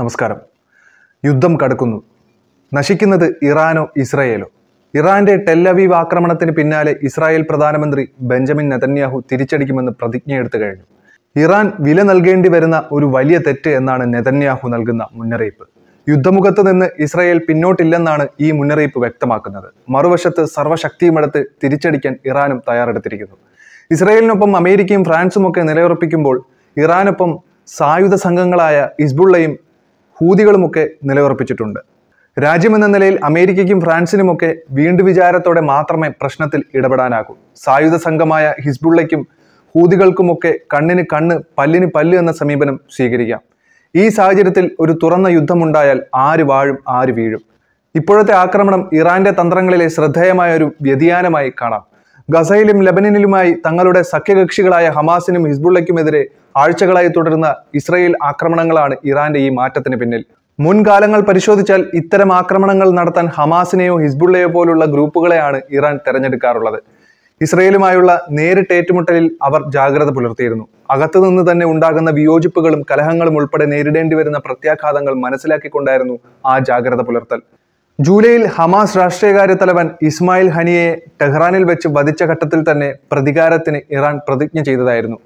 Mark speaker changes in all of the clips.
Speaker 1: നമസ്കാരം യുദ്ധം കടക്കുന്നു നശിക്കുന്നത് ഇറാനോ ഇസ്രായേലോ ഇറാന്റെ ടെല്ലവീവ് ആക്രമണത്തിന് പിന്നാലെ ഇസ്രായേൽ പ്രധാനമന്ത്രി ബെഞ്ചമിൻ നെതന്യാഹു തിരിച്ചടിക്കുമെന്ന് പ്രതിജ്ഞയെടുത്തു കഴിഞ്ഞു ഇറാൻ വില നൽകേണ്ടി വരുന്ന ഒരു വലിയ തെറ്റ് എന്നാണ് നെതന്യാഹു നൽകുന്ന മുന്നറിയിപ്പ് യുദ്ധമുഖത്ത് നിന്ന് ഇസ്രായേൽ പിന്നോട്ടില്ലെന്നാണ് ഈ മുന്നറിയിപ്പ് വ്യക്തമാക്കുന്നത് മറുവശത്ത് സർവ്വശക്തിയുമെടുത്ത് തിരിച്ചടിക്കാൻ ഇറാനും തയ്യാറെടുത്തിരിക്കുന്നു ഇസ്രായേലിനൊപ്പം അമേരിക്കയും ഫ്രാൻസും ഒക്കെ നിലയുറപ്പിക്കുമ്പോൾ ഇറാനൊപ്പം സായുധ സംഘങ്ങളായ ഇസ്ബുള്ളയും ഹൂതികളുമൊക്കെ നിലയുറപ്പിച്ചിട്ടുണ്ട് രാജ്യമെന്ന നിലയിൽ അമേരിക്കയ്ക്കും ഫ്രാൻസിനുമൊക്കെ വീണ്ടു വിചാരത്തോടെ മാത്രമേ പ്രശ്നത്തിൽ ഇടപെടാനാകൂ സായുധ സംഘമായ ഹിസ്ബുള്ളയ്ക്കും ഹൂതികൾക്കുമൊക്കെ കണ്ണിന് കണ്ണ് പല്ലിന് പല്ല് എന്ന സമീപനം സ്വീകരിക്കാം ഈ സാഹചര്യത്തിൽ ഒരു തുറന്ന യുദ്ധമുണ്ടായാൽ ആര് വാഴും ആര് വീഴും ഇപ്പോഴത്തെ ആക്രമണം ഇറാന്റെ തന്ത്രങ്ങളിലെ ശ്രദ്ധേയമായ ഒരു വ്യതിയാനമായി കാണാം ഗസയിലും ലബനനിലുമായി തങ്ങളുടെ സഖ്യകക്ഷികളായ ഹമാസിനും ഹിസ്ബുള്ളയ്ക്കുമെതിരെ ആഴ്ചകളായി തുടരുന്ന ഇസ്രയേൽ ആക്രമണങ്ങളാണ് ഇറാന്റെ ഈ മാറ്റത്തിന് പിന്നിൽ മുൻകാലങ്ങൾ പരിശോധിച്ചാൽ ഇത്തരം ആക്രമണങ്ങൾ നടത്താൻ ഹമാസിനെയോ ഹിസ്ബുള്ളയോ പോലുള്ള ഗ്രൂപ്പുകളെയാണ് ഇറാൻ തെരഞ്ഞെടുക്കാറുള്ളത് ഇസ്രയേലുമായുള്ള നേരിട്ട് ഏറ്റുമുട്ടലിൽ അവർ ജാഗ്രത പുലർത്തിയിരുന്നു അകത്തുനിന്ന് തന്നെ ഉണ്ടാകുന്ന വിയോജിപ്പുകളും കലഹങ്ങളും ഉൾപ്പെടെ നേരിടേണ്ടി വരുന്ന പ്രത്യാഘാതങ്ങൾ മനസ്സിലാക്കിക്കൊണ്ടായിരുന്നു ആ ജാഗ്രത പുലർത്തൽ ജൂലൈയിൽ ഹമാസ് രാഷ്ട്രീയകാര്യ തലവൻ ഇസ്മായിൽ ഹനിയെ ടെഹ്റാനിൽ വെച്ച് വധിച്ച ഘട്ടത്തിൽ തന്നെ പ്രതികാരത്തിന് ഇറാൻ പ്രതിജ്ഞ ചെയ്തതായിരുന്നു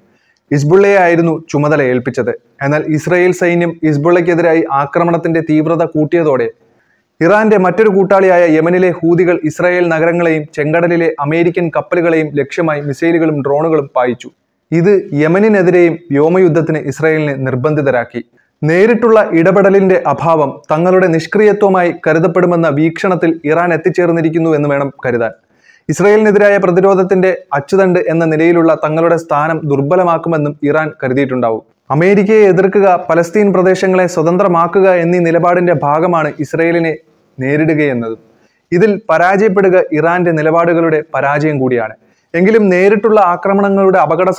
Speaker 1: ഇസ്ബുള്ളയെ ആയിരുന്നു ചുമതല ഏൽപ്പിച്ചത് എന്നാൽ ഇസ്രയേൽ സൈന്യം ഇസ്ബുള്ളയ്ക്കെതിരായി ആക്രമണത്തിന്റെ തീവ്രത കൂട്ടിയതോടെ ഇറാന്റെ മറ്റൊരു കൂട്ടാളിയായ യമനിലെ ഹൂതികൾ ഇസ്രായേൽ നഗരങ്ങളെയും ചെങ്കടലിലെ അമേരിക്കൻ കപ്പലുകളെയും ലക്ഷ്യമായി മിസൈലുകളും ഡ്രോണുകളും പായിച്ചു ഇത് യമനിനെതിരെയും വ്യോമയുദ്ധത്തിന് ഇസ്രായേലിനെ നിർബന്ധിതരാക്കി നേരിട്ടുള്ള ഇടപെടലിന്റെ അഭാവം തങ്ങളുടെ നിഷ്ക്രിയത്വമായി കരുതപ്പെടുമെന്ന വീക്ഷണത്തിൽ ഇറാൻ എത്തിച്ചേർന്നിരിക്കുന്നു എന്ന് വേണം കരുതാൻ ഇസ്രയേലിനെതിരായ പ്രതിരോധത്തിന്റെ അച്ചുതണ്ട് എന്ന നിലയിലുള്ള തങ്ങളുടെ സ്ഥാനം ദുർബലമാക്കുമെന്നും ഇറാൻ കരുതിയിട്ടുണ്ടാവും അമേരിക്കയെ എതിർക്കുക പലസ്തീൻ പ്രദേശങ്ങളെ സ്വതന്ത്രമാക്കുക എന്നീ നിലപാടിന്റെ ഭാഗമാണ് ഇസ്രയേലിനെ നേരിടുകയെന്നതും ഇതിൽ പരാജയപ്പെടുക ഇറാന്റെ നിലപാടുകളുടെ പരാജയം കൂടിയാണ് എങ്കിലും നേരിട്ടുള്ള ആക്രമണങ്ങളുടെ അപകട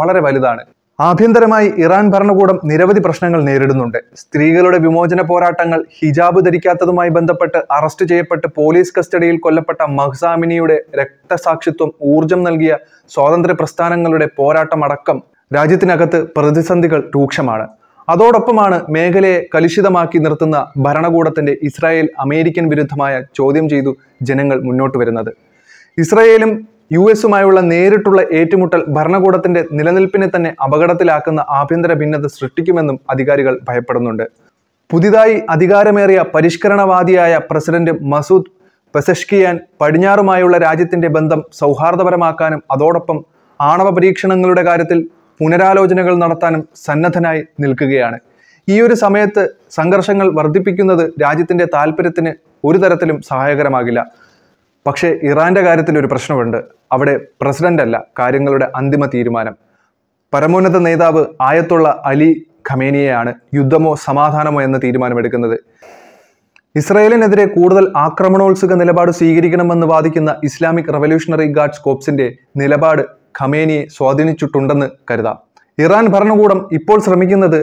Speaker 1: വളരെ വലുതാണ് ആഭ്യന്തരമായി ഇറാൻ ഭരണകൂടം നിരവധി പ്രശ്നങ്ങൾ നേരിടുന്നുണ്ട് സ്ത്രീകളുടെ വിമോചന പോരാട്ടങ്ങൾ ഹിജാബ് ധരിക്കാത്തതുമായി ബന്ധപ്പെട്ട് അറസ്റ്റ് ചെയ്യപ്പെട്ട് പോലീസ് കസ്റ്റഡിയിൽ കൊല്ലപ്പെട്ട മഹ്സാമിനിയുടെ രക്തസാക്ഷിത്വം ഊർജം നൽകിയ സ്വാതന്ത്ര്യ പ്രസ്ഥാനങ്ങളുടെ പോരാട്ടമടക്കം രാജ്യത്തിനകത്ത് പ്രതിസന്ധികൾ രൂക്ഷമാണ് അതോടൊപ്പമാണ് മേഖലയെ കലുഷിതമാക്കി നിർത്തുന്ന ഭരണകൂടത്തിന്റെ ഇസ്രായേൽ അമേരിക്കൻ വിരുദ്ധമായ ചോദ്യം ചെയ്തു ജനങ്ങൾ മുന്നോട്ട് വരുന്നത് ഇസ്രായേലും യു എസുമായുള്ള നേരിട്ടുള്ള ഏറ്റുമുട്ടൽ ഭരണകൂടത്തിന്റെ നിലനിൽപ്പിനെ തന്നെ അപകടത്തിലാക്കുന്ന ആഭ്യന്തര ഭിന്നത സൃഷ്ടിക്കുമെന്നും അധികാരികൾ ഭയപ്പെടുന്നുണ്ട് പുതിയതായി അധികാരമേറിയ പരിഷ്കരണവാദിയായ പ്രസിഡന്റ് മസൂദ് പെസഷ്കിയാൻ പടിഞ്ഞാറുമായുള്ള രാജ്യത്തിന്റെ ബന്ധം സൗഹാർദ്ദപരമാക്കാനും അതോടൊപ്പം ആണവ പരീക്ഷണങ്ങളുടെ കാര്യത്തിൽ പുനരാലോചനകൾ നടത്താനും സന്നദ്ധനായി നിൽക്കുകയാണ് ഈ ഒരു സമയത്ത് സംഘർഷങ്ങൾ വർദ്ധിപ്പിക്കുന്നത് രാജ്യത്തിന്റെ താല്പര്യത്തിന് ഒരു തരത്തിലും സഹായകരമാകില്ല പക്ഷേ ഇറാൻ്റെ കാര്യത്തിൽ ഒരു പ്രശ്നമുണ്ട് അവിടെ പ്രസിഡന്റ് അല്ല കാര്യങ്ങളുടെ അന്തിമ തീരുമാനം പരമോന്നത നേതാവ് ആയത്തുള്ള അലി ഖമേനിയെയാണ് യുദ്ധമോ സമാധാനമോ എന്ന തീരുമാനമെടുക്കുന്നത് ഇസ്രയേലിനെതിരെ കൂടുതൽ ആക്രമണോത്സുക നിലപാട് സ്വീകരിക്കണമെന്ന് വാദിക്കുന്ന ഇസ്ലാമിക് റവല്യൂഷണറി ഗാർഡ്സ് കോപ്സിന്റെ നിലപാട് ഖമേനിയെ സ്വാധീനിച്ചിട്ടുണ്ടെന്ന് കരുതാം ഇറാൻ ഭരണകൂടം ഇപ്പോൾ ശ്രമിക്കുന്നത്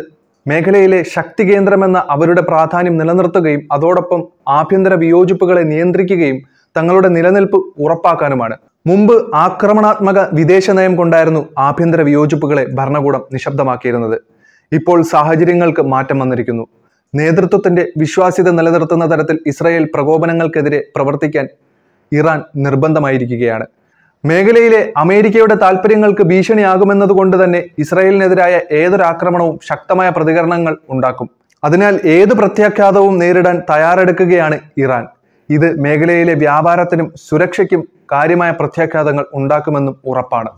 Speaker 1: മേഖലയിലെ ശക്തി കേന്ദ്രമെന്ന അവരുടെ പ്രാധാന്യം നിലനിർത്തുകയും അതോടൊപ്പം ആഭ്യന്തര വിയോജിപ്പുകളെ നിയന്ത്രിക്കുകയും തങ്ങളുടെ നിലനിൽപ്പ് ഉറപ്പാക്കാനുമാണ് മുമ്പ് ആക്രമണാത്മക വിദേശ നയം കൊണ്ടായിരുന്നു ആഭ്യന്തര വിയോജിപ്പുകളെ ഭരണകൂടം നിശബ്ദമാക്കിയിരുന്നത് ഇപ്പോൾ സാഹചര്യങ്ങൾക്ക് മാറ്റം വന്നിരിക്കുന്നു നേതൃത്വത്തിന്റെ വിശ്വാസ്യത നിലനിർത്തുന്ന തരത്തിൽ ഇസ്രായേൽ പ്രകോപനങ്ങൾക്കെതിരെ പ്രവർത്തിക്കാൻ ഇറാൻ നിർബന്ധമായിരിക്കുകയാണ് മേഖലയിലെ അമേരിക്കയുടെ താൽപര്യങ്ങൾക്ക് ഭീഷണിയാകുമെന്നതുകൊണ്ട് തന്നെ ഇസ്രായേലിനെതിരായ ഏതൊരാക്രമണവും ശക്തമായ പ്രതികരണങ്ങൾ ഉണ്ടാക്കും അതിനാൽ ഏത് പ്രത്യാഘാതവും നേരിടാൻ തയ്യാറെടുക്കുകയാണ് ഇറാൻ ഇത് മേഖലയിലെ വ്യാപാരത്തിനും സുരക്ഷയ്ക്കും കാര്യമായ പ്രത്യാഘാതങ്ങൾ ഉണ്ടാക്കുമെന്നും ഉറപ്പാണ്